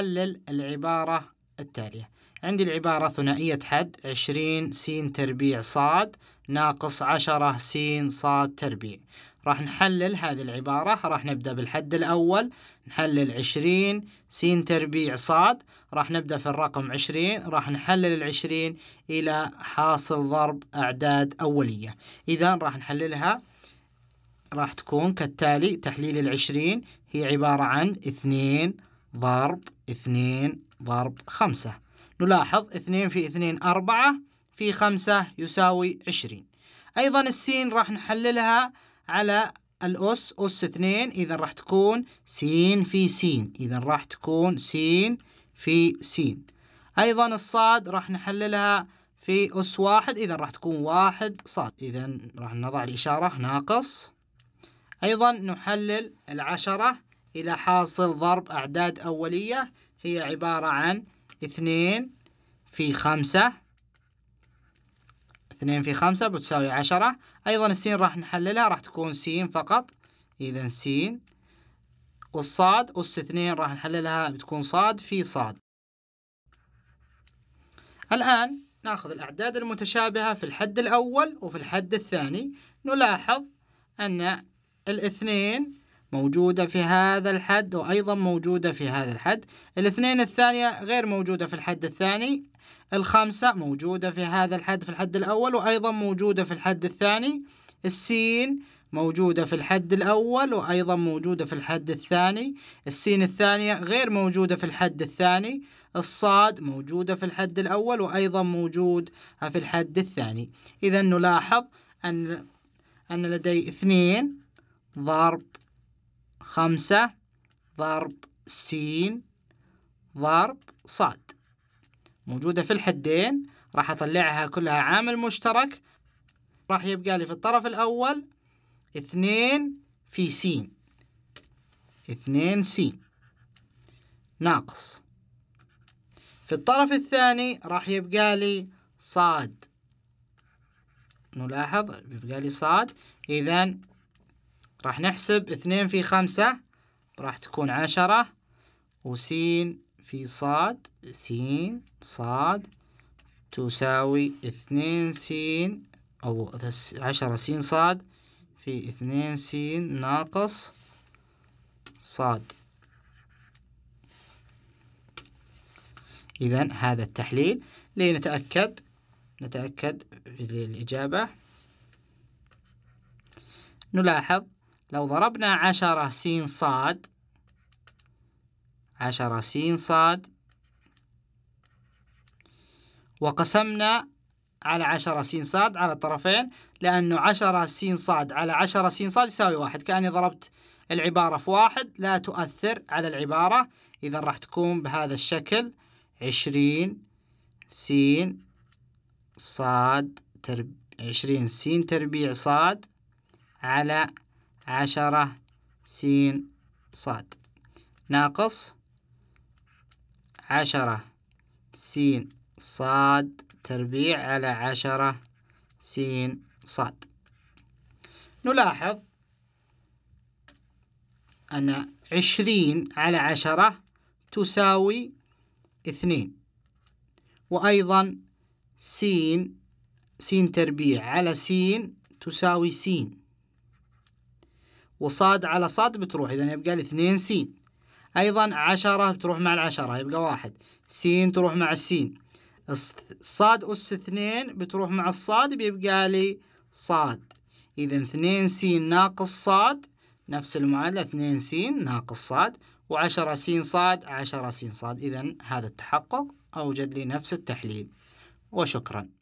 نحلل العبارة التالية عندي العبارة ثنائية حد عشرين س تربيع صاد ناقص عشرة س صاد تربيع راح نحلل هذه العبارة راح نبدأ بالحد الأول نحلل عشرين س تربيع صاد راح نبدأ في الرقم عشرين راح نحلل العشرين إلى حاصل ضرب أعداد أولية إذا راح نحللها راح تكون كالتالي تحليل العشرين هي عبارة عن اثنين ضرب اثنين ضرب خمسة نلاحظ اثنين في اثنين أربعة في خمسة يساوي عشرين أيضا السين راح نحللها على الأس أس اثنين إذا راح تكون سين في سين إذا راح تكون سين في سين أيضا الصاد راح نحللها في أس واحد إذا راح تكون واحد صاد إذا راح نضع الإشارة ناقص أيضا نحلل العشرة إلى حاصل ضرب أعداد أولية هي عبارة عن اثنين في خمسة اثنين في خمسة بتساوي عشرة أيضا السين راح نحللها راح تكون سين فقط إذا سين والصاد أس اثنين راح نحللها بتكون صاد في صاد الآن ناخذ الأعداد المتشابهة في الحد الأول وفي الحد الثاني نلاحظ أن الاثنين موجودة في هذا الحد وأيضا موجودة في هذا الحد الاثنين الثانية غير موجودة في الحد الثاني الخمسة موجودة في هذا الحد في الحد الأول وأيضا موجودة في الحد الثاني السين موجودة في الحد الأول وأيضا موجودة في الحد الثاني السين الثانية غير موجودة في الحد الثاني الصاد موجودة في الحد الأول وأيضا موجود في الحد الثاني إذا نلاحظ أن أن لدي اثنين ضرب خمسة ضرب سين ضرب صاد موجودة في الحدين راح أطلعها كلها عامل مشترك راح يبقى لي في الطرف الأول اثنين في سين اثنين سين ناقص في الطرف الثاني راح يبقى لي صاد نلاحظ يبقى لي صاد إذن راح نحسب اثنين في خمسة راح تكون عشرة وسين في صاد سين صاد تساوي اثنين سين أو عشرة سين صاد في اثنين سين ناقص صاد إذا هذا التحليل لنتأكد نتأكد في الإجابة نلاحظ لو ضربنا عشرة سين صاد عشرة سين صاد وقسمنا على عشرة سين صاد على الطرفين لأنه عشرة سين صاد على عشرة سين صاد يساوي واحد كأني ضربت العبارة في واحد لا تؤثر على العبارة إذا راح تكون بهذا الشكل عشرين سين صاد ترب عشرين سين تربيع صاد على عشرة سين صاد ناقص عشرة سين صاد تربيع على عشرة سين صاد نلاحظ أن عشرين على عشرة تساوي اثنين وأيضا سين سين تربيع على سين تساوي سين وصاد على صاد بتروح إذا يبقى لي اثنين سين أيضا عشرة بتروح مع العشرة يبقى واحد سين تروح مع السين صاد أس اثنين بتروح مع الصاد بيبقى لي صاد إذا اثنين سين ناقص صاد نفس المعادلة اثنين سين ناقص صاد وعشرة سين صاد عشرة سين صاد إذا هذا التحقق أوجد لي نفس التحليل وشكراً